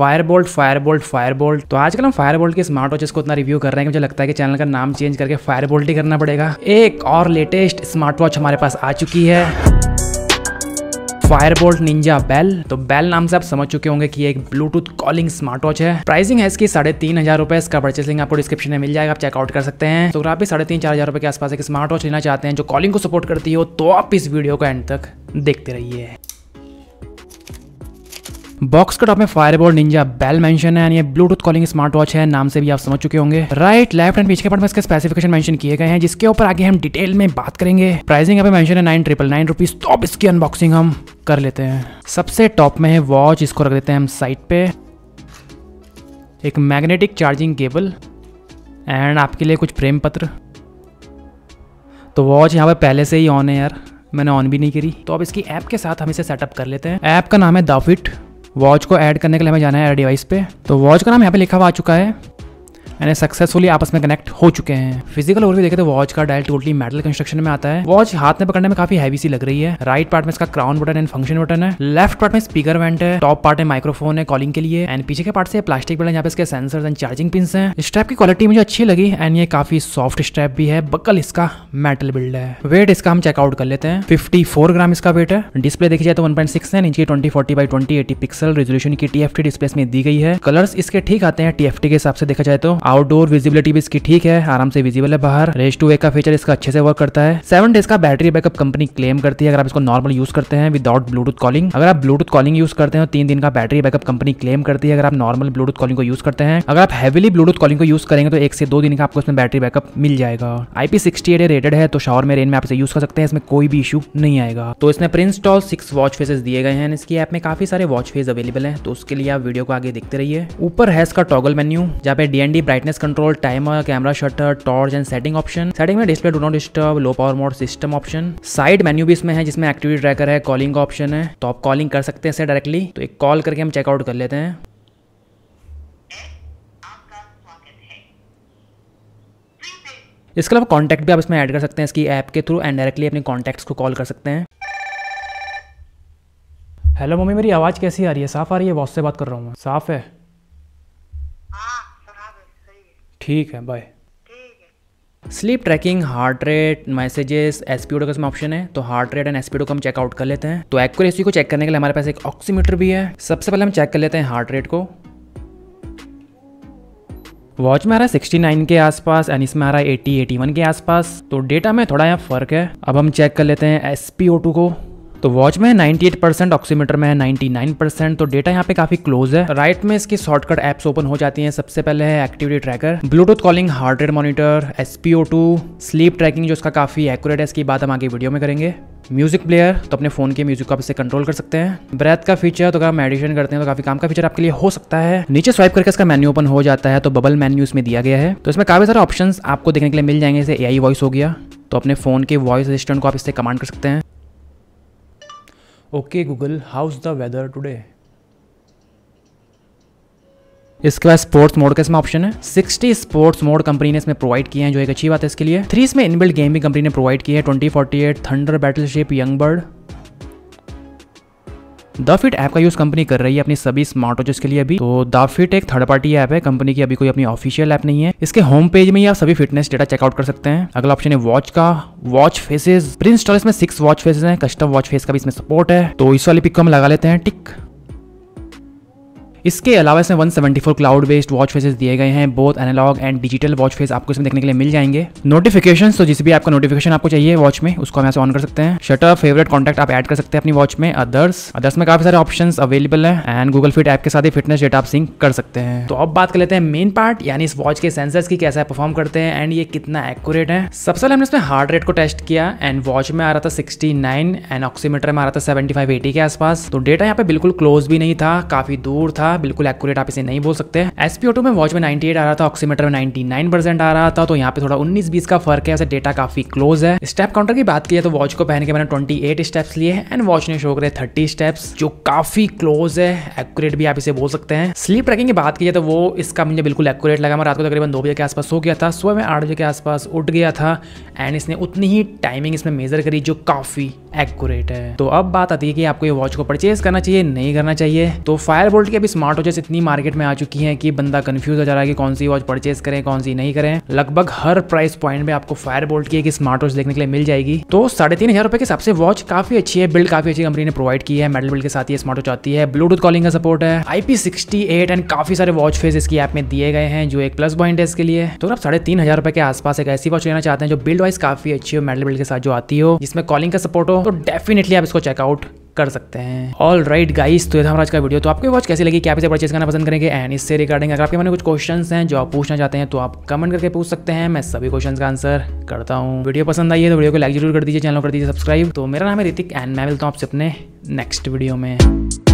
fire Boltt Fire Boltt Fire Boltt तो आजकल हम फायर बोल्ट के स्मार्ट वॉचेस को इतना रिव्यू कर रहे हैं मुझे लगता है कि चैनल का नाम चेंज करके फायर बोल्ट ही करना पड़ेगा एक और लेटेस्ट स्मार्ट वॉच हमारे पास आ चुकी है फायरबोल्ट निंजा बेल तो बेल नाम से आप समझ चुके होंगे कि एक ब्लूटूथ कॉलिंग स्मार्ट वॉच है प्राइसिंग है इसकी साढ़े तीन हजार रुपए इसका परचेसिंग आपको डिस्क्रिप्शन में मिल जाएगा आप चेकआउट कर सकते हैं तो अगर आप भी साढ़े तीन चार हजार रुपए के आसपास एक स्मार्ट वॉच लेना चाहते हैं जो कॉलिंग को सपोर्ट करती हो तो आप इस वीडियो को एंड तक देखते रहिए बॉक्स के टॉप में फायरबॉल निंजा बेल मेंशन है ये ब्लूटूथ कॉलिंग स्मार्ट वॉच है नाम से भी आप समझ चुके होंगे राइट लेफ्ट एंड पीछे पार्ट में इसके स्पेसिफिकेशन मेंशन किए गए हैं जिसके ऊपर आगे हम डिटेल में बात करेंगे प्राइसिंग यहाँ पे मेंशन है नाइन ट्रिपल नाइन रुपीज तो अब इसकी अनबॉक्सिंग हम कर लेते हैं सबसे टॉप में है वॉच इसको रख देते हैं हम साइड पे एक मैग्नेटिक चार्जिंग केबल एंड आपके लिए कुछ प्रेम पत्र तो वॉच यहाँ पर पहले से ही ऑन है यार मैंने ऑन भी नहीं करी तो अब इसकी ऐप के साथ हम इसे सेटअप कर लेते हैं ऐप का नाम है दाफिट वॉच को ऐड करने के लिए हमें जाना है डिवाइस पे तो वॉच का नाम यहाँ पे लिखा हुआ आ चुका है यानी सक्सेसफुली आपस में कनेक्ट हो चुके हैं फिजिकल और देखे तो वॉच का डायल टोटली मेटल कंस्ट्रक्शन में आता है वॉच हाथ में पकड़ने में काफी हैवी सी लग रही है राइट पार्ट में इसका crown button and function button है लेफ्ट पार्ट में स्पीकर वेंट है टॉप पार्ट में माइक्रोफोन है कॉलिंग के लिए एंड पीछे के पार्ट से प्लास्टिक बटन यहाँ पे इसके सेंसर एंड चार्जिंग पिन है स्ट्रैप की क्वालिटी मुझे अच्छी लगी एंड ये काफी सॉफ्ट स्ट्रैप भी है बकल इसका मेटल बिल्ड है वेट इसका हम चेकआउट कर लेते हैं फिफ्टी ग्राम इसका वेट है डिस्प्ले देखी जाए तो वन पॉइंट सिक्स है नीचे twenty forty by twenty eighty pixel resolution की टी डिस्प्ले में दी गई है कलर्स इसके ठीक आते हैं टी के हिसाब से देखा जाए तो आउटडोर विजिबिलिटी भी इसकी ठीक है आराम से विजिबल है बाहर रेस टू का फीचर इसका अच्छे से वर्क करता है सेवन डेज का बैटरी बैकअप कंपनी क्लेम करती है अगर आप इसको नॉर्मल यूज करते हैं विदाउट ब्लूटूथ कॉलिंग अगर आप ब्लूटूथ कॉलिंग यूज करते हैं तो तीन दिन का बैटरी बैकअप कंपनी क्लेम करती है अगर आप नॉर्मल ब्लूटूथ कॉलिंग को यूज करते हैं अगर आप हैवीली ब्लूटूथ कॉलिंग को यूज करेंगे तो एक से दो दिन का आपको इसमें बैटरी बैकअप मिल जाएगा आईपी सिक्सटी एट रेटेड है तो शॉर में रेन में आप इसे यूज कर सकते हैं इसमें कोई भी इशू नहीं आएगा तो इसमें टॉल सिक्स वॉच फेसेस दिए गए हैं इसकी ऐप में काफी सारे वॉच फेस अवेलेबल है तो उसके लिए आप वीडियो को आगे देखते रहिए ऊपर है इसका टॉगल मेन्यू जहाँ पे DND brightness control timer camera shutter torch and setting option setting में display do not disturb low power mode system option side menu भी इसमें है जिसमें एक्टिविटी ट्रैकर है कॉलिंग का ऑप्शन है तो आप कॉलिंग कर सकते हैं इसे डायरेक्टली तो एक कॉल करके हम चेकआउट कर लेते हैं इसके अलावा कॉन्टैक्ट भी आप इसमें ऐड कर सकते हैं इसकी ऐप के थ्रू एंड डायरेक्टली अपने कॉन्टैक्ट्स को कॉल कर सकते हैं हेलो मम्मी मेरी आवाज़ कैसी आ रही है साफ़ आ रही है वॉस से बात कर रहा हूँ मैं साफ़ है ठीक है by sleep tracking heart rate messages ओडो का ऑप्शन है तो हार्ट रेट एंड एसपीओ को हम चेकआउट कर लेते हैं तो एक्यूरेसी को चेक करने के लिए हमारे पास एक ऑक्सीमीटर भी है सबसे पहले हम चेक कर लेते हैं हार्ट रेट को वॉच में आ रहा है सिक्सटी नाइन के आसपास एंड इसमें आ रहा है एटी 81 वन के आसपास तो डेटा में थोड़ा यहाँ फर्क है अब हम चेक कर लेते हैं एस ओ टू को तो वॉच में है 98 परसेंट ऑक्सीमीटर में है 99 परसेंट तो डेटा यहाँ पे काफी क्लोज है राइट में इसकी शॉर्टकट एप्स ओपन हो जाती हैं सबसे पहले है activity tracker Bluetooth calling heart rate monitor SPO two sleep tracking जो इसका काफी एक्यूरेट है इसकी बात हम आगे वीडियो में करेंगे म्यूजिक प्लेयर तो अपने फोन के म्यूजिक को आप इसे कंट्रोल कर सकते हैं ब्रेथ का फीचर तो अगर आप मेडिटेशन करते हैं तो काफी काम का फीचर आपके लिए हो सकता है नीचे स्वाइप करके इसका मेन्यू ओपन हो जाता है तो बबल मेन्यू इसमें दिया गया है तो इसमें काफी सारे ऑप्शन आपको देखने के लिए मिल जाएंगे जैसे एआई वॉइस हो गया तो अपने फोन के वॉइस असिस्टेंट को आप इससे कमांड कर सकते हैं okay Google how is the weather today इसके बाद स्पोर्ट्स मोड का इसमें ऑप्शन है सिक्सटी स्पोर्ट्स मोड कंपनी ने इसमें प्रोवाइड किए हैं जो एक अच्छी बात है इसके लिए थ्री इसमें इनबिल्ड गेम भी कंपनी ने प्रोवाइड किए हैं twenty forty eight thunder battleship young bird DaFit app का यूज कंपनी कर रही है अपनी सभी स्मार्ट वॉचेस के लिए अभी तो दाफिट एक थर्ड पार्टी ऐप है कंपनी की अभी कोई अपनी ऑफिशियल ऐप नहीं है इसके होम पेज में ही आप सभी फिटनेस डेटा चेकआउट कर सकते हैं अगला ऑप्शन है वॉच का वॉच फेसेस प्रिंस्टॉल इसमें सिक्स वॉच फेसेज है कस्टम वॉच फेस का भी इसमें सपोर्ट है तो इस वाली पिक को हम लगा लेते हैं टिक इसके अलावा इसमें 174 क्लाउड बेस्ड वॉच फेसेस दिए गए हैं बहुत analog and digital watch face आपको इसमें देखने के लिए मिल जाएंगे नोटिफिकेशन तो जिस भी आपका नोटिफिकेशन आपको चाहिए वॉच में उसको हम ऐसे ऑन कर सकते हैं शटर फेवरेट कॉन्टेक्ट आप ऐड कर सकते हैं अपनी वॉच में अदर्स अदर्स में काफी सारे ऑप्शन अवेलेबल है एंड गूगल फिट ऐप के साथ ही फिटनेस डेटा आप सिंक कर सकते हैं तो अब बात कर लेते हैं मेन पार्ट यानी इस वॉच के सेंसर्स की कैसे परफॉर्म करते हैं एंड ये कितना एक्यूरेट है सबसे पहले हमने इसमें हार्ट रेट को टेस्ट किया एंड वॉच में आ रहा था सिक्सटी एंड ऑक्सीमीटर में आ रहा था सेवेंटी फाइव के आसपास तो डेटा यहाँ पे बिल्कुल क्लोज भी नहीं था काफी दूर था था बिल्कुल एक्यूरेट आप इसे नहीं बोल सकते एसपी ऑटो में वॉच में 98 आ रहा था ऑक्सीमीटर में 99 परसेंट आ रहा था तो यहाँ पे थोड़ा 19 बीस का फर्क है वैसे डेटा काफी क्लोज है स्टेप काउंटर की बात की है तो वॉच को पहन के मैंने ट्वेंटी स्टेप्स लिए हैं एंड वॉच ने शो करे थर्टी स्टेप्स जो काफी क्लोज है एक्यूरेट भी आप इसे बोल सकते हैं स्लीप ट्रैकिंग की बात की है तो वो इसका मुझे बिल्कुल एक्यूरेट लगा मैं रात को तकरीबन दो बजे के आसपास सो गया था सुबह में आठ बजे के आसपास उठ गया था एंड इसने उतनी ही टाइमिंग इसमें मेजर करी जो काफी एक्यूरेट है तो अब बात आती है कि आपको ये वॉच को परचेज करना चाहिए नहीं करना चाहिए तो फायर बोल्ट की अभी स्मार्ट वॉचेस इतनी मार्केट में आ चुकी हैं कि बंदा कंफ्यूज हो जा रहा है कि कौन सी वॉच परचेज करें कौन सी नहीं करें लगभग हर प्राइस पॉइंट में आपको फायर बोल्ट की एक स्मार्ट वॉच देखने के लिए मिल जाएगी तो साढ़े तीन हजार रुपए की सबसे वॉच काफी अच्छी है बिल्ड काफी अच्छी कंपनी ने प्रोवाइड की है मेडल बिल्ड के साथ ये स्मार्ट वॉच आती है ब्लूटूथ कॉलिंग का सपोर्ट है आईपी सिक्सटी एट एंड काफी सारे वॉच फेस इसकी ऐप में दिए गए हैं जो एक प्लस पॉइंट है इसके लिए तो आप साढ़े तीन हजार रुपए के आसपास एक ऐसी वॉच लेना चाहते हैं जो बिल्ड वाइज काफी अच्छी हो मेडल बिल्ड के साथ जो आती हो जिसमें कॉलिंग का सपोर्ट हो तो डेफिनेटली आप इसको चेकआउट कर सकते हैं ऑल राइट गाइस तो ये था हमारा आज का वीडियो तो आपको वॉच कैसे लगी क्या आप इसे परचेज करना पसंद करेंगे एंड इससे रिगार्डिंग अगर आपके मन में कुछ क्वेश्चन हैं जो आप पूछना चाहते हैं तो आप कमेंट करके पूछ सकते हैं मैं सभी क्वेश्चन का आंसर करता हूँ वीडियो पसंद आई है तो वीडियो को लाइक जरूर कर दीजिए चैनल कर दीजिए सब्सक्राइब तो मेरा नाम है ऋतिक एंड मैं मिलता हूँ आपसे अपने नेक्स्ट वीडियो में